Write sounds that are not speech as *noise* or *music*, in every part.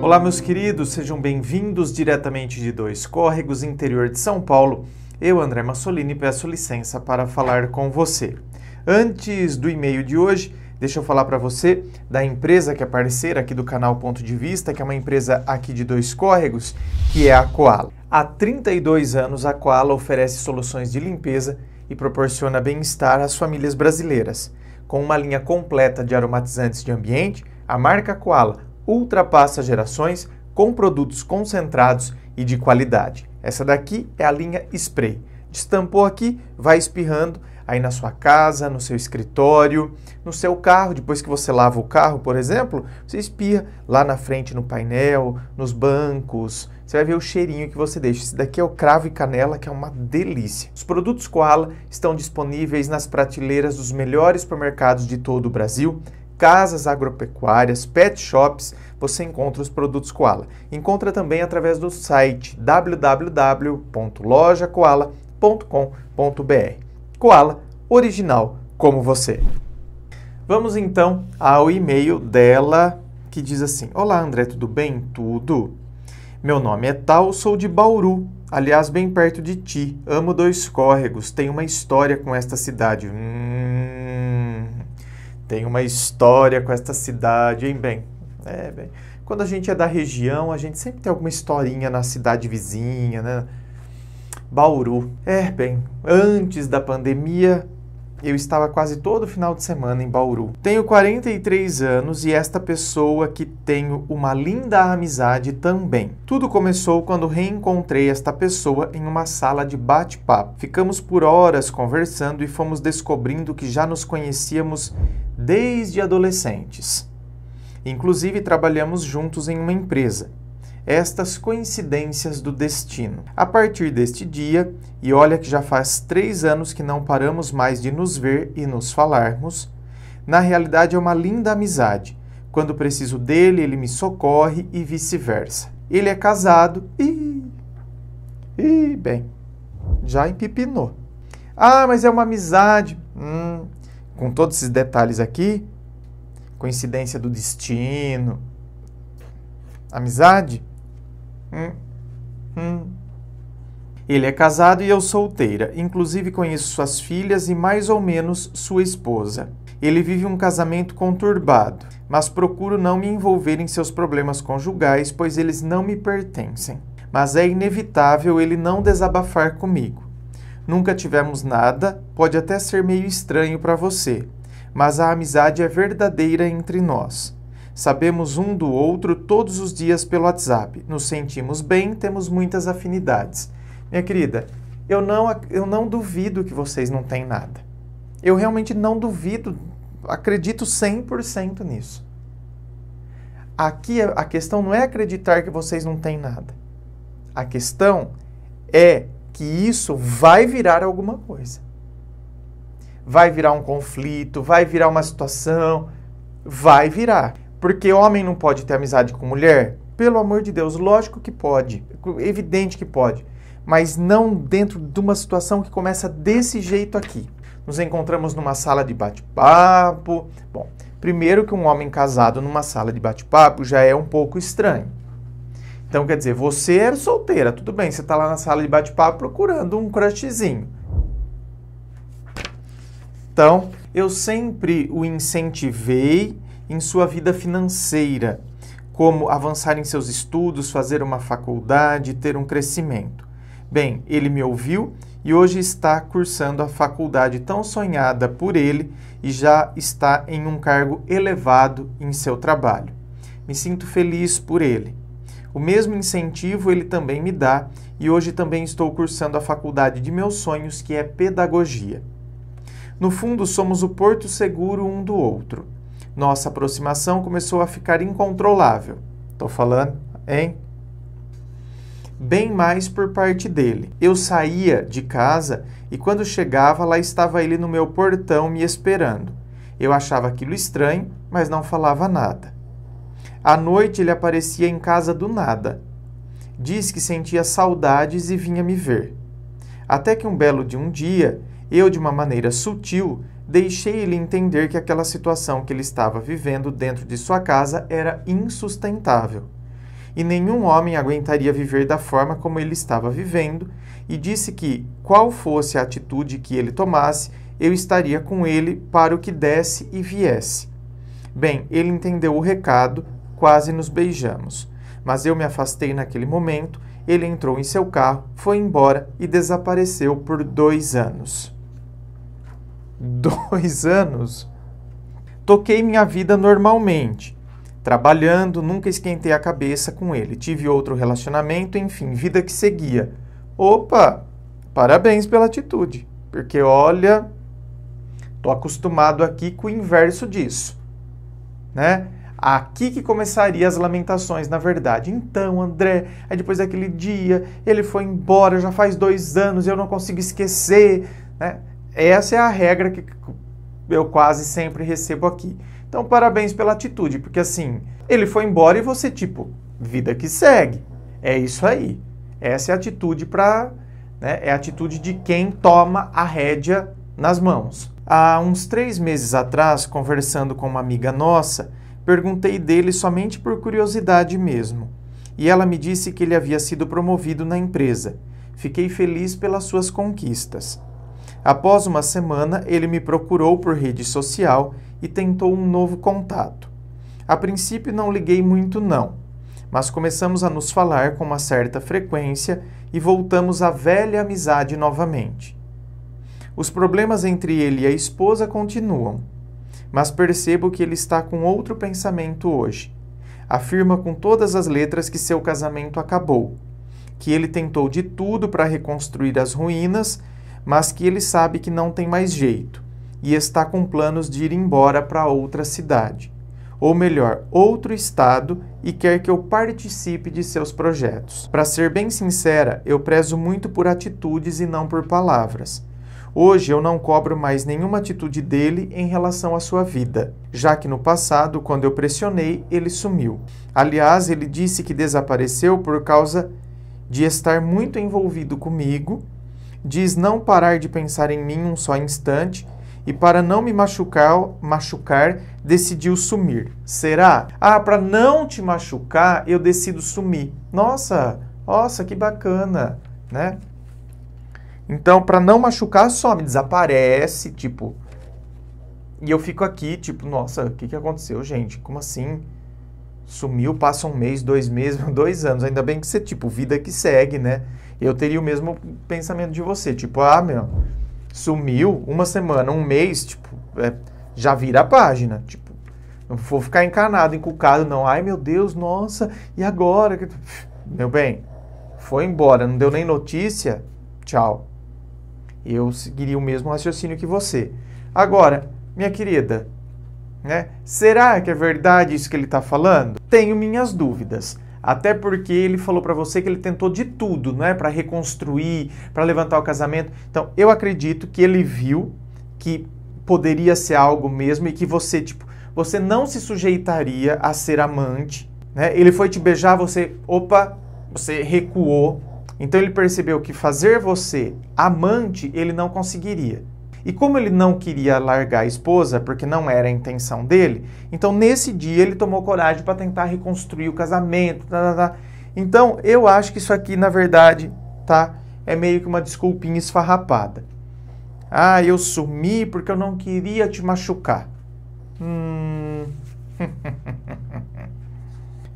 Olá, meus queridos, sejam bem-vindos diretamente de Dois Córregos, interior de São Paulo. Eu, André Massolini, peço licença para falar com você. Antes do e-mail de hoje, deixa eu falar para você da empresa que é parceira aqui do canal Ponto de Vista, que é uma empresa aqui de Dois Córregos, que é a Koala. Há 32 anos, a Koala oferece soluções de limpeza e proporciona bem-estar às famílias brasileiras. Com uma linha completa de aromatizantes de ambiente, a marca Koala ultrapassa gerações com produtos concentrados e de qualidade. Essa daqui é a linha spray. Destampou aqui, vai espirrando aí na sua casa, no seu escritório, no seu carro, depois que você lava o carro, por exemplo, você espirra lá na frente no painel, nos bancos, você vai ver o cheirinho que você deixa. Esse daqui é o cravo e canela, que é uma delícia. Os produtos Koala estão disponíveis nas prateleiras dos melhores supermercados de todo o Brasil, casas agropecuárias, pet shops, você encontra os produtos Koala. Encontra também através do site www.lojaCoala.com.br. Koala, original como você. Vamos então ao e-mail dela que diz assim: Olá André, tudo bem? Tudo. Meu nome é Tal, sou de Bauru, aliás, bem perto de ti. Amo dois córregos, tenho uma história com esta cidade. Hum, tem uma história com esta cidade, hein, bem? É, bem. Quando a gente é da região, a gente sempre tem alguma historinha na cidade vizinha, né? Bauru. É, bem, antes da pandemia, eu estava quase todo final de semana em Bauru. Tenho 43 anos e esta pessoa que tenho uma linda amizade também. Tudo começou quando reencontrei esta pessoa em uma sala de bate-papo. Ficamos por horas conversando e fomos descobrindo que já nos conhecíamos desde adolescentes. Inclusive, trabalhamos juntos em uma empresa. Estas coincidências do destino. A partir deste dia, e olha que já faz três anos que não paramos mais de nos ver e nos falarmos, na realidade é uma linda amizade. Quando preciso dele, ele me socorre e vice-versa. Ele é casado e. E bem, já empipinou. Ah, mas é uma amizade com todos esses detalhes aqui, coincidência do destino, amizade. Hum, hum. Ele é casado e eu solteira. Inclusive conheço suas filhas e mais ou menos sua esposa. Ele vive um casamento conturbado, mas procuro não me envolver em seus problemas conjugais, pois eles não me pertencem. Mas é inevitável ele não desabafar comigo. Nunca tivemos nada, pode até ser meio estranho para você, mas a amizade é verdadeira entre nós. Sabemos um do outro todos os dias pelo WhatsApp. Nos sentimos bem, temos muitas afinidades. Minha querida, eu não, eu não duvido que vocês não têm nada. Eu realmente não duvido, acredito 100% nisso. Aqui é, a questão não é acreditar que vocês não têm nada. A questão é que isso vai virar alguma coisa. Vai virar um conflito, vai virar uma situação, vai virar. Porque homem não pode ter amizade com mulher? Pelo amor de Deus, lógico que pode, evidente que pode, mas não dentro de uma situação que começa desse jeito aqui. Nos encontramos numa sala de bate-papo. Bom, primeiro que um homem casado numa sala de bate-papo já é um pouco estranho. Então, quer dizer, você era solteira, tudo bem, você está lá na sala de bate-papo procurando um crushzinho. Então, eu sempre o incentivei em sua vida financeira, como avançar em seus estudos, fazer uma faculdade, ter um crescimento. Bem, ele me ouviu e hoje está cursando a faculdade tão sonhada por ele e já está em um cargo elevado em seu trabalho. Me sinto feliz por ele. O mesmo incentivo ele também me dá e hoje também estou cursando a faculdade de meus sonhos, que é pedagogia. No fundo, somos o porto seguro um do outro. Nossa aproximação começou a ficar incontrolável. Tô falando, hein? Bem mais por parte dele. Eu saía de casa e quando chegava, lá estava ele no meu portão me esperando. Eu achava aquilo estranho, mas não falava nada. À noite ele aparecia em casa do nada. Diz que sentia saudades e vinha me ver. Até que um belo de um dia, eu, de uma maneira sutil, deixei ele entender que aquela situação que ele estava vivendo dentro de sua casa era insustentável. E nenhum homem aguentaria viver da forma como ele estava vivendo, e disse que, qual fosse a atitude que ele tomasse, eu estaria com ele para o que desse e viesse. Bem, ele entendeu o recado quase nos beijamos. Mas eu me afastei naquele momento, ele entrou em seu carro, foi embora e desapareceu por dois anos. Dois anos? Toquei minha vida normalmente trabalhando, nunca esquentei a cabeça com ele. Tive outro relacionamento, enfim, vida que seguia. Opa, parabéns pela atitude, porque olha, tô acostumado aqui com o inverso disso, né? Aqui que começaria as lamentações, na verdade. Então, André, aí depois daquele dia, ele foi embora, já faz dois anos, eu não consigo esquecer. Né? Essa é a regra que eu quase sempre recebo aqui. Então, parabéns pela atitude, porque assim, ele foi embora e você, tipo, vida que segue. É isso aí. Essa é a atitude para. Né? É a atitude de quem toma a rédea nas mãos. Há uns três meses atrás, conversando com uma amiga nossa, Perguntei dele somente por curiosidade mesmo, e ela me disse que ele havia sido promovido na empresa. Fiquei feliz pelas suas conquistas. Após uma semana, ele me procurou por rede social e tentou um novo contato. A princípio não liguei muito não, mas começamos a nos falar com uma certa frequência e voltamos à velha amizade novamente. Os problemas entre ele e a esposa continuam mas percebo que ele está com outro pensamento hoje. Afirma com todas as letras que seu casamento acabou, que ele tentou de tudo para reconstruir as ruínas, mas que ele sabe que não tem mais jeito e está com planos de ir embora para outra cidade, ou melhor, outro estado, e quer que eu participe de seus projetos. Para ser bem sincera, eu prezo muito por atitudes e não por palavras. Hoje eu não cobro mais nenhuma atitude dele em relação à sua vida, já que no passado, quando eu pressionei, ele sumiu. Aliás, ele disse que desapareceu por causa de estar muito envolvido comigo, diz não parar de pensar em mim um só instante e para não me machucar, machucar, decidiu sumir. Será? Ah, para não te machucar, eu decido sumir. Nossa, nossa, que bacana, né? Então, para não machucar, some, desaparece, tipo. E eu fico aqui, tipo, nossa, o que, que aconteceu, gente? Como assim? Sumiu, passa um mês, dois meses, *laughs* dois anos. Ainda bem que você, tipo, vida que segue, né? Eu teria o mesmo pensamento de você, tipo, ah, meu, sumiu uma semana, um mês, tipo, é, já vira a página. Tipo, não vou ficar encanado, encucado, não. Ai, meu Deus, nossa, e agora? Meu bem, foi embora, não deu nem notícia, tchau. Eu seguiria o mesmo raciocínio que você. Agora, minha querida, né? Será que é verdade isso que ele está falando? Tenho minhas dúvidas. Até porque ele falou para você que ele tentou de tudo, né, para reconstruir, para levantar o casamento. Então, eu acredito que ele viu que poderia ser algo mesmo e que você, tipo, você não se sujeitaria a ser amante, né? Ele foi te beijar, você, opa, você recuou, então ele percebeu que fazer você amante ele não conseguiria. E como ele não queria largar a esposa, porque não era a intenção dele, então nesse dia ele tomou coragem para tentar reconstruir o casamento. Tá, tá, tá. Então eu acho que isso aqui, na verdade, tá? É meio que uma desculpinha esfarrapada. Ah, eu sumi porque eu não queria te machucar. Hum. *laughs*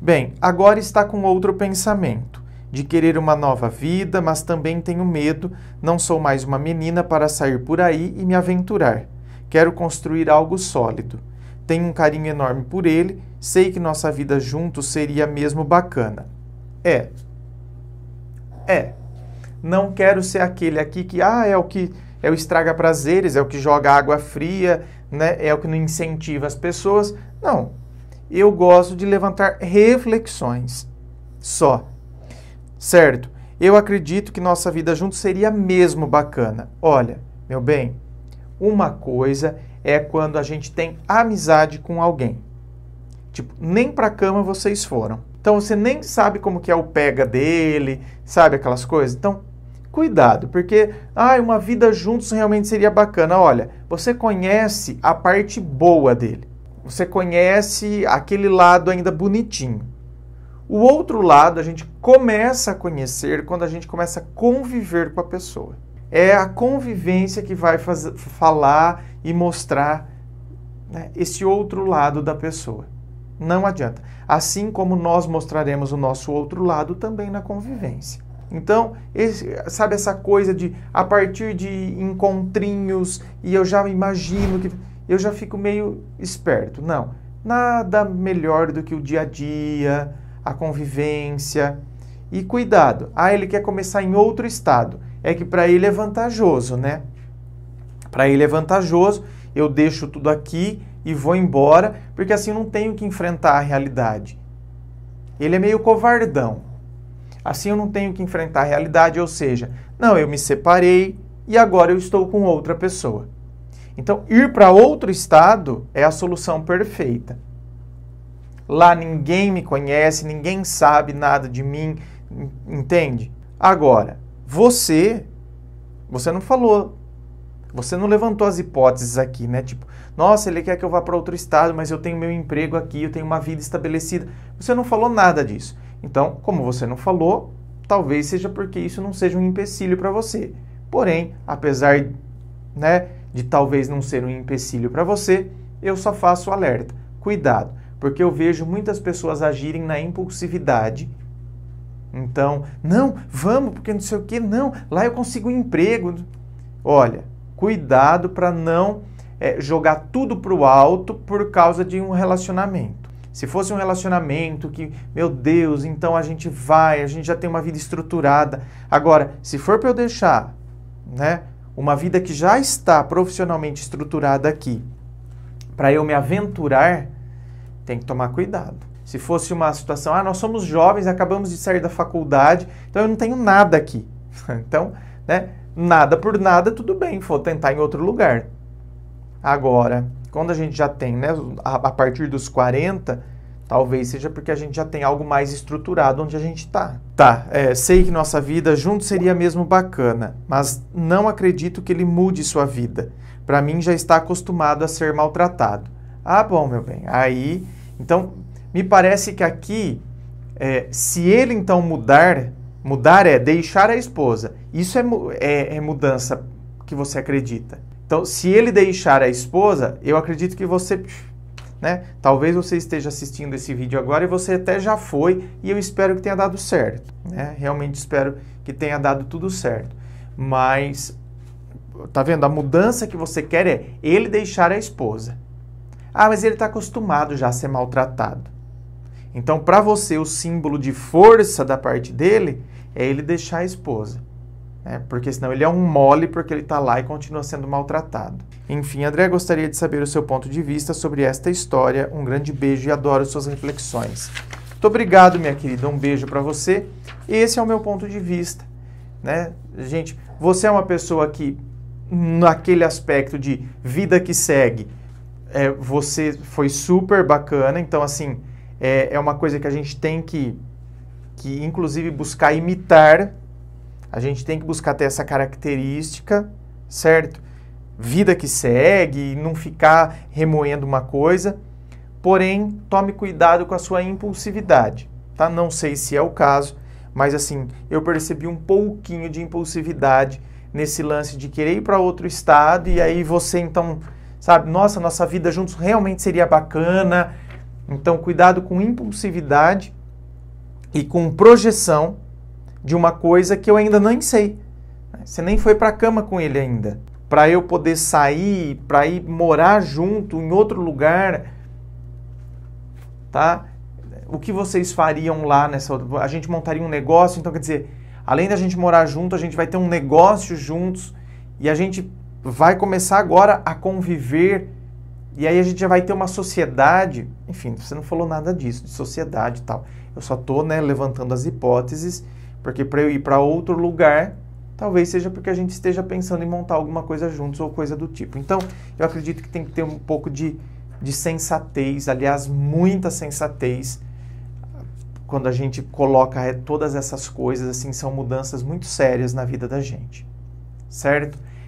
Bem, agora está com outro pensamento de querer uma nova vida, mas também tenho medo, não sou mais uma menina para sair por aí e me aventurar. Quero construir algo sólido. Tenho um carinho enorme por ele, sei que nossa vida juntos seria mesmo bacana. É. É. Não quero ser aquele aqui que ah, é o que é o estraga prazeres, é o que joga água fria, né? É o que não incentiva as pessoas. Não. Eu gosto de levantar reflexões. Só Certo, eu acredito que nossa vida junto seria mesmo bacana. Olha, meu bem, uma coisa é quando a gente tem amizade com alguém. Tipo, nem pra cama vocês foram. Então você nem sabe como que é o pega dele, sabe aquelas coisas? Então, cuidado, porque ah, uma vida juntos realmente seria bacana. Olha, você conhece a parte boa dele. Você conhece aquele lado ainda bonitinho. O outro lado a gente começa a conhecer quando a gente começa a conviver com a pessoa. É a convivência que vai fazer, falar e mostrar né, esse outro lado da pessoa. Não adianta. Assim como nós mostraremos o nosso outro lado também na convivência. Então, esse, sabe essa coisa de a partir de encontrinhos e eu já imagino que. Eu já fico meio esperto. Não. Nada melhor do que o dia a dia a convivência. E cuidado, ah, ele quer começar em outro estado. É que para ele é vantajoso, né? Para ele é vantajoso, eu deixo tudo aqui e vou embora, porque assim eu não tenho que enfrentar a realidade. Ele é meio covardão. Assim eu não tenho que enfrentar a realidade, ou seja, não, eu me separei e agora eu estou com outra pessoa. Então, ir para outro estado é a solução perfeita. Lá ninguém me conhece, ninguém sabe nada de mim, entende? Agora, você, você não falou, você não levantou as hipóteses aqui, né? Tipo, nossa, ele quer que eu vá para outro estado, mas eu tenho meu emprego aqui, eu tenho uma vida estabelecida. Você não falou nada disso. Então, como você não falou, talvez seja porque isso não seja um empecilho para você. Porém, apesar né, de talvez não ser um empecilho para você, eu só faço alerta. Cuidado. Porque eu vejo muitas pessoas agirem na impulsividade. Então, não, vamos, porque não sei o que, não, lá eu consigo um emprego. Olha, cuidado para não é, jogar tudo para o alto por causa de um relacionamento. Se fosse um relacionamento que, meu Deus, então a gente vai, a gente já tem uma vida estruturada. Agora, se for para eu deixar, né, uma vida que já está profissionalmente estruturada aqui, para eu me aventurar, tem que tomar cuidado. Se fosse uma situação, ah, nós somos jovens, acabamos de sair da faculdade, então eu não tenho nada aqui. *laughs* então, né, nada por nada, tudo bem, vou tentar em outro lugar. Agora, quando a gente já tem, né, a, partir dos 40, talvez seja porque a gente já tem algo mais estruturado onde a gente está. Tá, tá é, sei que nossa vida junto seria mesmo bacana, mas não acredito que ele mude sua vida. Para mim, já está acostumado a ser maltratado. Ah, bom, meu bem. Aí, então, me parece que aqui, é, se ele então mudar, mudar é deixar a esposa. Isso é, é, é mudança que você acredita. Então, se ele deixar a esposa, eu acredito que você né? Talvez você esteja assistindo esse vídeo agora e você até já foi e eu espero que tenha dado certo, né? Realmente espero que tenha dado tudo certo. Mas tá vendo? A mudança que você quer é ele deixar a esposa. Ah, mas ele está acostumado já a ser maltratado. Então, para você, o símbolo de força da parte dele é ele deixar a esposa. Né? Porque senão ele é um mole porque ele está lá e continua sendo maltratado. Enfim, André, gostaria de saber o seu ponto de vista sobre esta história. Um grande beijo e adoro suas reflexões. Muito obrigado, minha querida. Um beijo para você. Esse é o meu ponto de vista. Né? Gente, você é uma pessoa que, naquele aspecto de vida que segue, é, você foi super bacana. Então, assim, é, é uma coisa que a gente tem que, que, inclusive, buscar imitar. A gente tem que buscar ter essa característica, certo? Vida que segue, não ficar remoendo uma coisa. Porém, tome cuidado com a sua impulsividade, tá? Não sei se é o caso, mas assim, eu percebi um pouquinho de impulsividade nesse lance de querer ir para outro estado e aí você então sabe? Nossa, nossa vida juntos realmente seria bacana. Então, cuidado com impulsividade e com projeção de uma coisa que eu ainda nem sei. Você nem foi para a cama com ele ainda. Para eu poder sair, para ir morar junto em outro lugar, tá? O que vocês fariam lá nessa? A gente montaria um negócio, então quer dizer, além da gente morar junto, a gente vai ter um negócio juntos e a gente vai começar agora a conviver e aí a gente já vai ter uma sociedade. Enfim, você não falou nada disso, de sociedade e tal. Eu só estou né, levantando as hipóteses, porque para eu ir para outro lugar, talvez seja porque a gente esteja pensando em montar alguma coisa juntos ou coisa do tipo. Então, eu acredito que tem que ter um pouco de, de sensatez, aliás, muita sensatez, quando a gente coloca é, todas essas coisas, assim, são mudanças muito sérias na vida da gente, certo?